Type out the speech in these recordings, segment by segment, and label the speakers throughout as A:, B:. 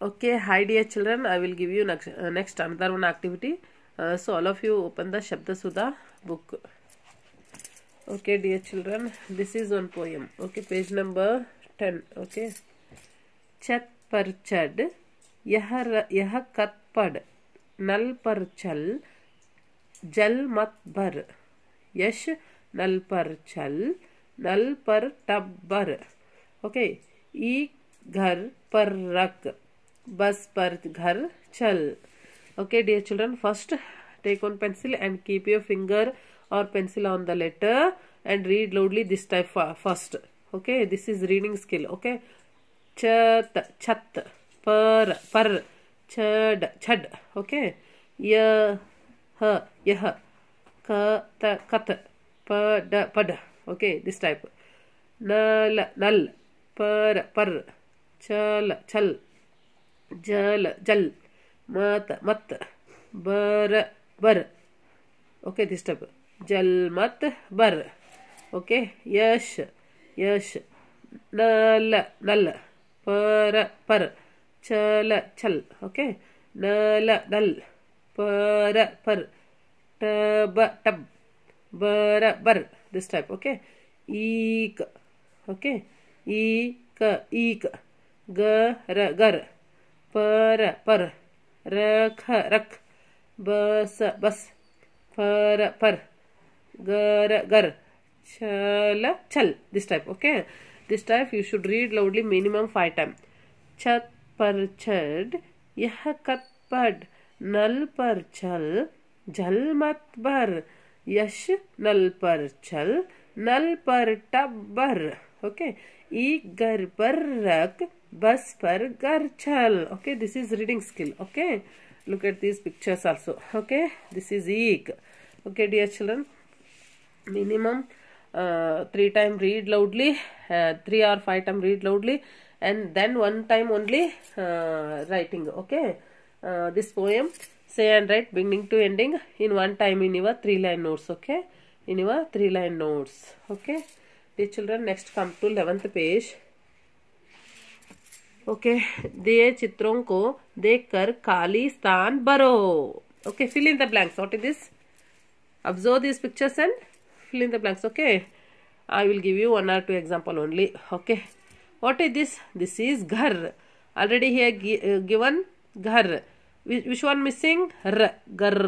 A: Okay, hi dear children, I will give you next, uh, next another one activity. Uh, so all of you open the Shabda Sudha book. Okay dear children, this is one poem. Okay, page number 10. Okay. chat पर चड yah र, यह कत्पड नल पर चल जल मत भर यश नल पर चल नल पर टब्बर ओके ई घर पर रख बस पर घर चल okay dear children first take on pencil and keep your finger और pencil on the letter and read loudly this type first okay this is reading skill okay छत छत पर पर छड छड ओके य ह यह क त कथ प ड पड ओके दिस टाइप नल नल पर पर चल छल जल जल मत मत बर बर ओके डिस्टर्ब जल मत बर ओके यश यश नल नल पर पर चल चल ओके नल नल पर पर टब टब बर बर दिस टाइप ओके ईक ओके ईक ईक गर गर पर पर रख रख बस बस फर फर गर गर छल छल this type okay this type you should read loudly minimum five time छत पर छड यह कत पड नल पर छल झल मत भर यश नल पर छल नल पर टबर ओके ई घर पर रख bus per garchal okay this is reading skill okay look at these pictures also okay this is eek okay dear children minimum uh, three time read loudly uh, three or five time read loudly and then one time only uh, writing okay uh, this poem say and write beginning to ending in one time in your three line notes okay in your three line notes okay dear children next come to 11th page okay दिए चित्रों को देखकर खाली स्थान भरो okay fill in the blanks what is this observe this pictures and fill in the blanks okay I will give you one or two example only okay what is this this is घर already he given घर which one missing र घर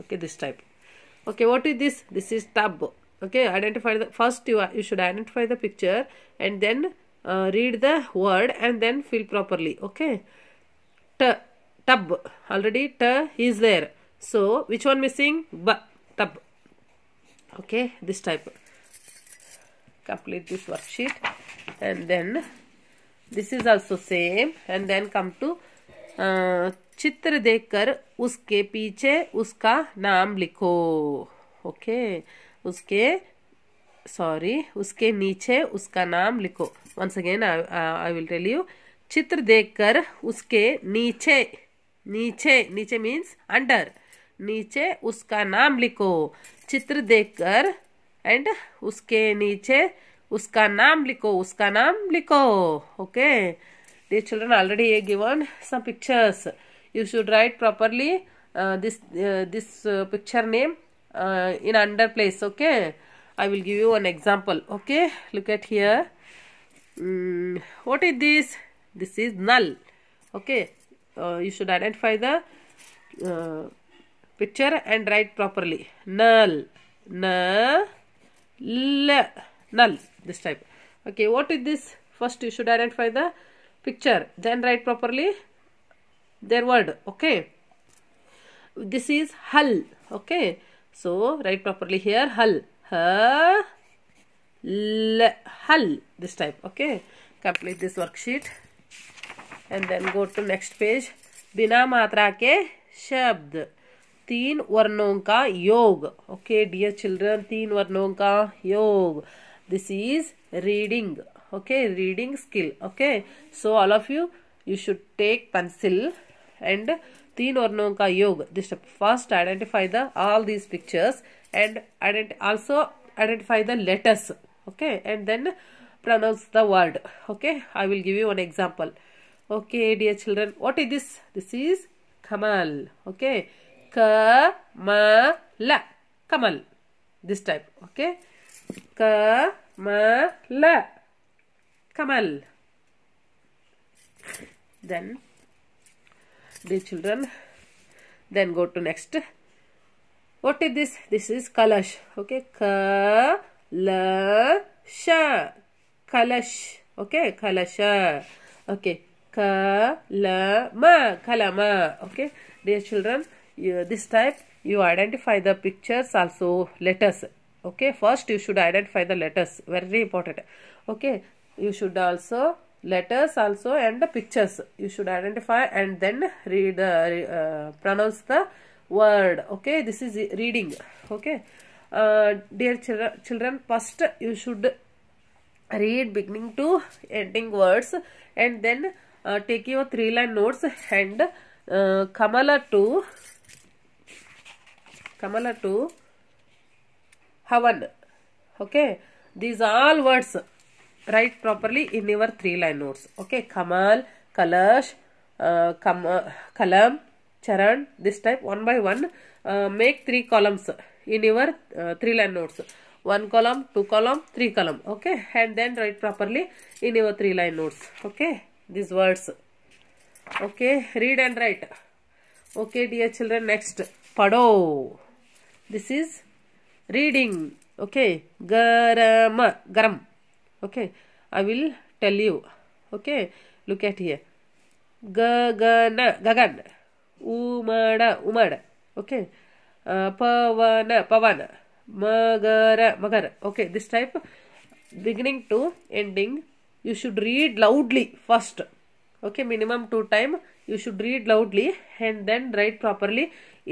A: okay this type okay what is this this is tub okay identify the first you you should identify the picture and then uh, read the word and then fill properly okay T tub already t is there so which one missing b tub okay this type complete this worksheet and then this is also same and then come to uh, चित्र देखकर उसके पीछे उसका नाम लिखो okay okay? उसके sorry उसके नीचे उसका नाम लिखो once again I will tell you चित्र देखकर उसके नीचे नीचे नीचे मीन्स अंडर नीचे उसका नाम लिखो चित्र देखकर एंड उसके नीचे उसका नाम लिखो उसका नाम लिखो okay dear children already a given some pictures you should write properly this this picture name in under place okay I will give you an example okay look at here mm, what is this this is null okay uh, you should identify the uh, picture and write properly null null null this type okay what is this first you should identify the picture then write properly their word okay this is hull okay so write properly here hull her hull this time okay complete this worksheet and then go to next page बिना मात्रा के शब्द तीन वर्णों का योग okay dear children तीन वर्णों का योग this is reading okay reading skill okay so all of you you should take pencil and तीन or का योग this First identify the all these pictures and also identify the letters okay and then pronounce the word okay i will give you one example okay dear children what is this this is kamal okay Kamal. kamal this type okay Kamal. kamal then dear children then go to next what is this this is kalash okay ka la sha kalash okay kalasha okay Ma. kalama okay dear children you, this type you identify the pictures also letters okay first you should identify the letters very important okay you should also letters also and the pictures you should identify and then read uh, uh pronounce the word okay this is reading okay uh, dear chil children first you should read beginning to ending words and then uh, take your three line notes and uh, kamala to kamala to havan okay these all words write properly in your three line notes okay kamal kalash uh, kam uh, kalam charan this type one by one uh, make three columns in your uh, three line notes one column two column three column okay and then write properly in your three line notes okay these words okay read and write okay dear children next pado this is reading okay garam, garam okay i will tell you okay look at here gagana gagan umada umada okay uh, pavana pavana Magar, Magar. okay this type beginning to ending you should read loudly first okay minimum two time you should read loudly and then write properly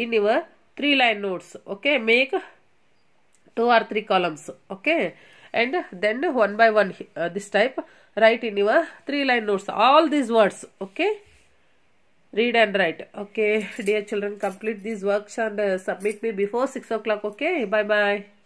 A: in your three line notes okay make two or three columns okay and then one by one uh, this type write in your three line notes all these words okay read and write okay dear children complete these works and uh, submit me before 6 o'clock okay bye bye